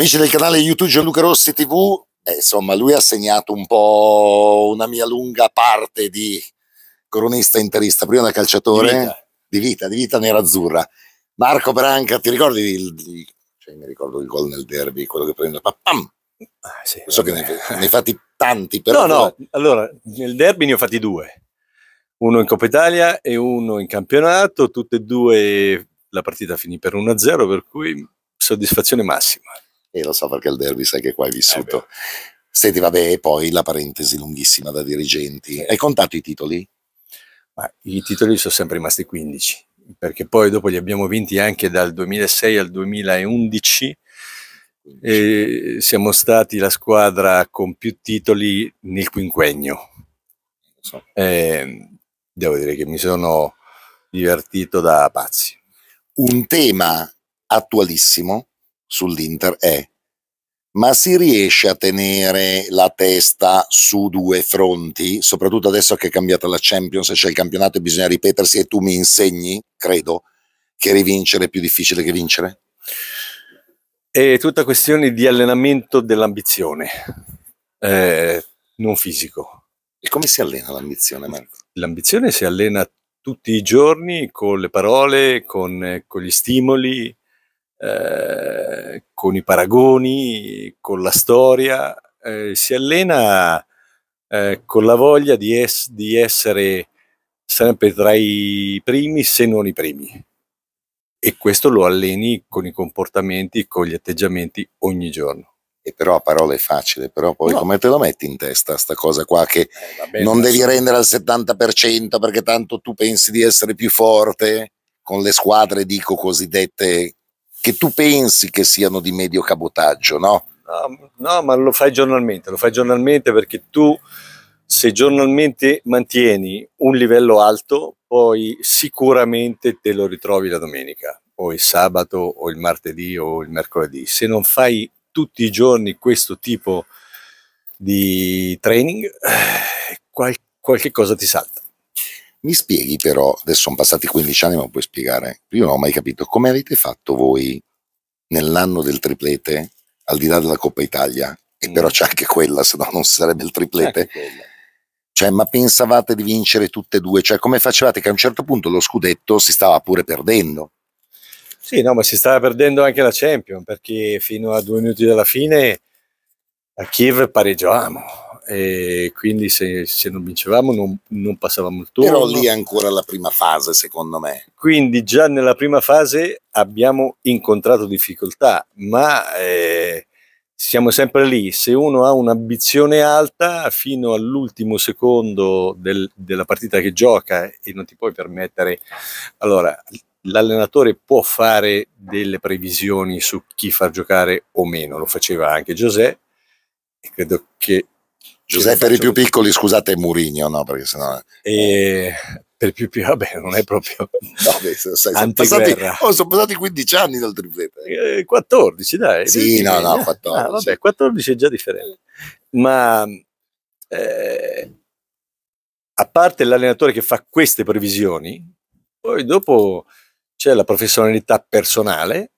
Amici del canale YouTube Gianluca Rossi TV, eh, insomma, lui ha segnato un po' una mia lunga parte di cronista interista, prima da calciatore di vita, di vita, di vita nerazzurra. Marco Branca, ti ricordi il, il cioè, mi ricordo il gol nel derby, quello che prende pam. Ah, sì, so vabbè. che ne hai fatti tanti, però. No, no, allora nel derby ne ho fatti due, uno in Coppa Italia e uno in campionato, tutte e due la partita finì per 1-0, per cui soddisfazione massima. E lo so perché il derby sai che qua hai vissuto. Eh Senti, vabbè, e poi la parentesi lunghissima da dirigenti. Hai contato i titoli? Ma I titoli sono sempre rimasti 15, perché poi dopo li abbiamo vinti anche dal 2006 al 2011. E siamo stati la squadra con più titoli nel quinquennio. E ehm, devo dire che mi sono divertito da pazzi. Un tema attualissimo sull'Inter è ma si riesce a tenere la testa su due fronti, soprattutto adesso che è cambiata la Champions e c'è il campionato e bisogna ripetersi e tu mi insegni, credo, che rivincere è più difficile che vincere? È tutta questione di allenamento dell'ambizione, eh, non fisico. E come si allena l'ambizione, Marco? L'ambizione si allena tutti i giorni con le parole, con, eh, con gli stimoli, eh, con i paragoni, con la storia, eh, si allena eh, con la voglia di, es- di, essere sempre tra i primi, se non i primi. E questo lo alleni con i comportamenti, con gli atteggiamenti ogni giorno. E però a parole è facile, però poi no. come te lo metti in testa sta cosa qua che eh, bene, non devi rendere al 70% perché tanto tu pensi di essere più forte con le squadre dico cosiddette che tu pensi che siano di medio cabotaggio, no? No, no ma lo fai giornalmente, lo fai giornalmente perché tu se giornalmente mantieni un livello alto, poi sicuramente te lo ritrovi la domenica o il sabato o il martedì o il mercoledì. Se non fai tutti i giorni questo tipo di training, eh, qual- qualche cosa ti salta. Mi spieghi però, adesso sono passati 15 anni, ma puoi spiegare, io non ho mai capito, come avete fatto voi nell'anno del triplete, al di là della Coppa Italia, e mm. però c'è anche quella, se no non sarebbe il triplete. Cioè, ma pensavate di vincere tutte e due? Cioè, come facevate che a un certo punto lo scudetto si stava pure perdendo? Sì, no, ma si stava perdendo anche la Champions, perché fino a due minuti dalla fine a Kiev pareggiavamo e quindi se, se non vincevamo non, non, passavamo il turno. Però lì è ancora la prima fase secondo me. Quindi già nella prima fase abbiamo incontrato difficoltà, ma eh, siamo sempre lì, se uno ha un'ambizione alta fino all'ultimo secondo del, della partita che gioca e non ti puoi permettere, allora l'allenatore può fare delle previsioni su chi far giocare o meno, lo faceva anche Giuseppe e credo che Giuseppe per i più piccoli, scusate, Murigno, no? Perché sennò... E... Per più più, vabbè, non è proprio... no, beh, sai, sono, passati, oh, sono passati 15 anni dal triplete. Eh, 14, dai. Sì, 15, no, no, 14. Ah, vabbè, 14 è già differente. Ma... Eh, a parte l'allenatore che fa queste previsioni, poi dopo c'è la professionalità personale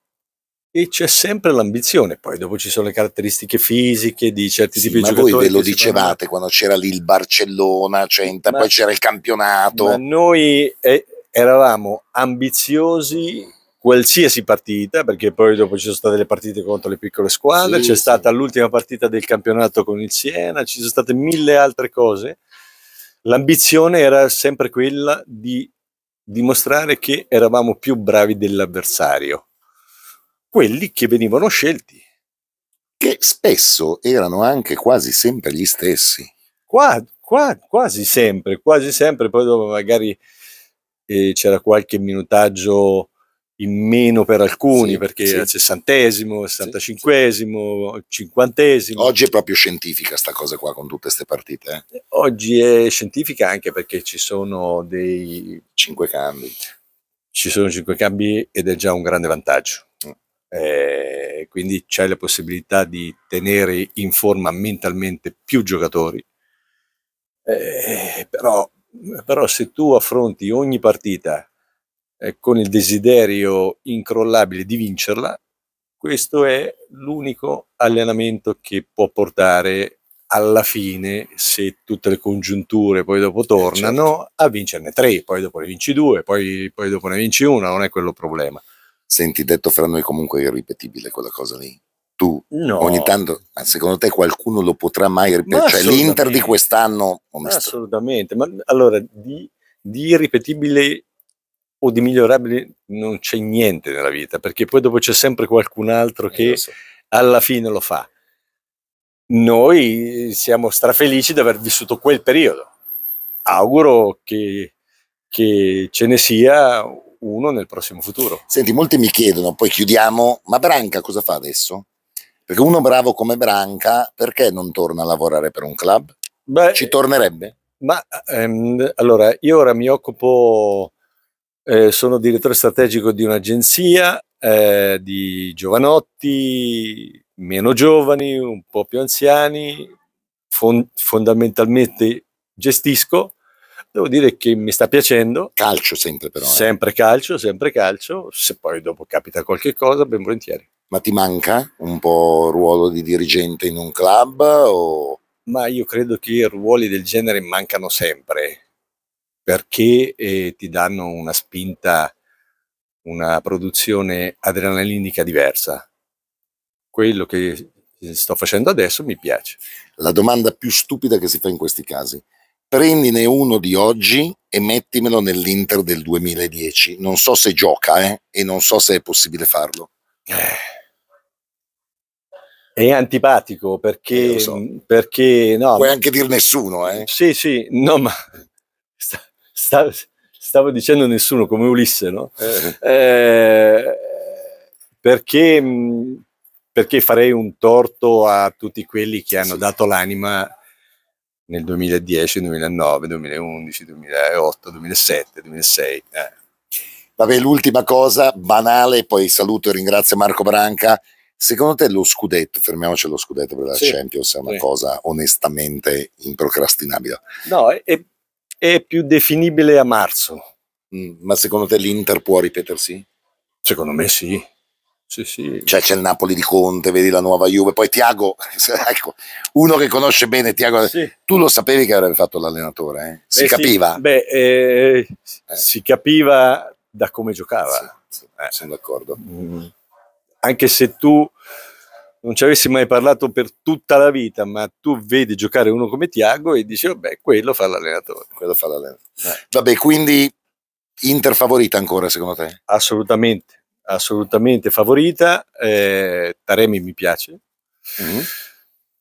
e c'è sempre l'ambizione, poi dopo ci sono le caratteristiche fisiche di certi sì, tipi di giocatori. Ma voi ve lo dicevate quando c'era lì il Barcellona, centa, cioè ma, poi c'era il campionato. Ma noi eh, eravamo ambiziosi qualsiasi partita, perché poi dopo ci sono state le partite contro le piccole squadre, sì, c'è sì. stata l'ultima partita del campionato con il Siena, ci sono state mille altre cose. L'ambizione era sempre quella di dimostrare che eravamo più bravi dell'avversario quelli che venivano scelti. Che spesso erano anche quasi sempre gli stessi. Qua, qua, quasi sempre, quasi sempre, poi dopo magari eh, c'era qualche minutaggio in meno per alcuni sì, perché sì. era sessantesimo, sessantacinquesimo, il cinquantesimo. Oggi è proprio scientifica sta cosa qua con tutte queste partite. Eh. eh? Oggi è scientifica anche perché ci sono dei... Cinque cambi. Ci sono cinque cambi ed è già un grande vantaggio eh, quindi c'è la possibilità di tenere in forma mentalmente più giocatori, eh, però, però, se tu affronti ogni partita eh, con il desiderio incrollabile di vincerla, questo è l'unico allenamento che può portare alla fine, se tutte le congiunture poi dopo eh, certo. tornano, certo. a vincerne tre, poi dopo ne vinci due, poi, poi dopo ne vinci una, non è quello il problema Senti, detto fra noi comunque è irripetibile quella cosa lì. Tu no. ogni tanto, ma secondo te qualcuno lo potrà mai ripetere? Cioè l'Inter di quest'anno? Oh, assolutamente, ma allora di, di, irripetibile o di migliorabile non c'è niente nella vita, perché poi dopo c'è sempre qualcun altro eh, che so. alla fine lo fa. Noi siamo strafelici di aver vissuto quel periodo. Auguro che, che ce ne sia uno nel prossimo futuro. Senti, molti mi chiedono, poi chiudiamo, ma Branca cosa fa adesso? Perché uno bravo come Branca, perché non torna a lavorare per un club? Beh, Ci tornerebbe? Ma ehm, allora, io ora mi occupo, eh, sono direttore strategico di un'agenzia eh, di giovanotti, meno giovani, un po' più anziani, fon- fondamentalmente gestisco devo dire che mi sta piacendo. Calcio sempre però. Eh. Sempre calcio, sempre calcio, se poi dopo capita qualche cosa, ben volentieri. Ma ti manca un po' il ruolo di dirigente in un club? O... Ma io credo che ruoli del genere mancano sempre, perché eh, ti danno una spinta, una produzione adrenalinica diversa. Quello che eh, sto facendo adesso mi piace. La domanda più stupida che si fa in questi casi prendine uno di oggi e mettimelo nell'Inter del 2010. Non so se gioca eh, e non so se è possibile farlo. Eh. È antipatico perché, eh, so. Mm, perché no, puoi anche dire nessuno. Eh. Sì, sì, no, ma sta, sta, stavo dicendo nessuno come Ulisse, no? Eh. eh perché, mm, perché, farei un torto a tutti quelli che hanno sì. dato l'anima nel 2010, 2009, 2011, 2008, 2007, 2006. Eh. Vabbè, l'ultima cosa banale, poi saluto e ringrazio Marco Branca. Secondo te lo scudetto, fermiamoci allo scudetto per la sì, Champions, è una sì. cosa onestamente improcrastinabile? No, è, è più definibile a marzo. Mm, ma secondo te l'Inter può ripetersi? Secondo me sì. Sì, sì. Cioè c'è il Napoli di Conte, vedi la nuova Juve, poi Tiago, ecco, uno che conosce bene Tiago, sì. tu lo sapevi che avrebbe fatto l'allenatore, eh? si beh, capiva? Beh, eh, eh, si capiva da come giocava. Eh. Sono d'accordo. Mm. Anche se tu non ci avessi mai parlato per tutta la vita, ma tu vedi giocare uno come Tiago e dici, vabbè, oh, quello fa l'allenatore. Quello fa l'allenatore. Eh. Vabbè, quindi Inter favorita ancora secondo te? Assolutamente assolutamente favorita. Eh, Taremi mi piace. Mm-hmm.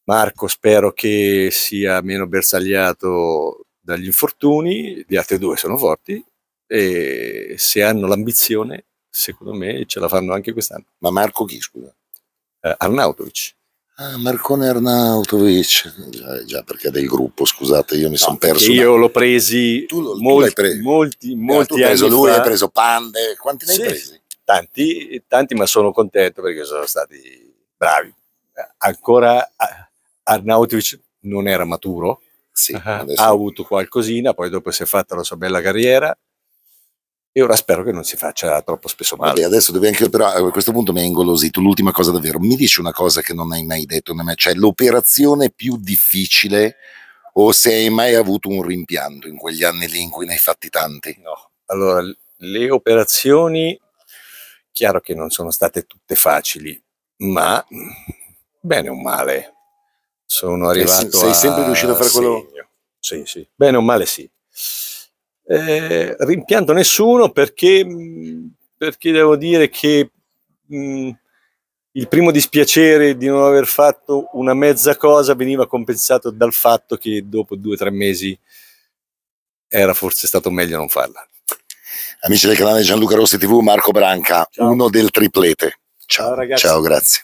Marco spero che sia meno bersagliato dagli infortuni, gli altri due sono forti e se hanno l'ambizione, secondo me ce la fanno anche quest'anno. Ma Marco chi scusa? Eh, Arnautovic. Ah, Marcone Arnautovic, già, già perché è del gruppo, scusate, io mi no, sono perso. Io una... l'ho presi tu lo, eh, molti, tu preso. molti, molti eh, anni preso lui, fa. hai preso Pande, quanti ne hai presi? tanti, tanti, ma sono contento perché sono stati bravi. Ancora Arnautovic non era maturo, sì, adesso... ha avuto qualcosina, poi dopo si è fatta la sua bella carriera e ora spero che non si faccia troppo spesso male. Vabbè, adesso devi anche, però a questo punto mi hai ingolosito. L'ultima cosa davvero, mi dici una cosa che non hai mai detto, cioè l'operazione più difficile o se hai mai avuto un rimpianto in quegli anni lì in cui ne hai fatti tanti? No, allora le operazioni Chiaro che non sono state tutte facili, ma bene o male sono arrivato sei, sei sempre riuscito a fare quello segno. sì sì bene o male sì eh, rimpianto nessuno perché, perché devo dire che mh, mm, il primo dispiacere di non aver fatto una mezza cosa veniva compensato dal fatto che dopo due o tre mesi era forse stato meglio non farla Amici del canale Gianluca Rossi TV, Marco Branca, Ciao. uno del triplete. Ciao, Ciao ragazzi. Ciao, grazie.